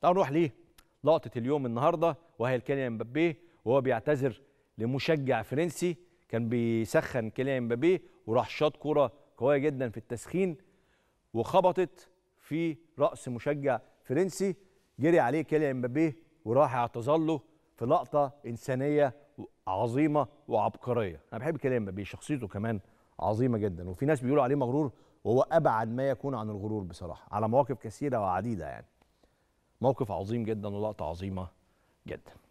تعالوا نروح ليه لقطه اليوم النهارده وهي كيليان مبابي وهو بيعتذر لمشجع فرنسي كان بيسخن كيليان مبابي وراح شاط كوره قويه جدا في التسخين وخبطت في راس مشجع فرنسي جري عليه كيليان مبابي وراح اعتذر له في لقطه انسانيه عظيمه وعبقريه انا بحب كيليان مبابي شخصيته كمان عظيمه جدا وفي ناس بيقولوا عليه مغرور وهو ابعد ما يكون عن الغرور بصراحه على مواقف كثيره وعديده يعني موقف عظيم جدا ولقطه عظيمه جدا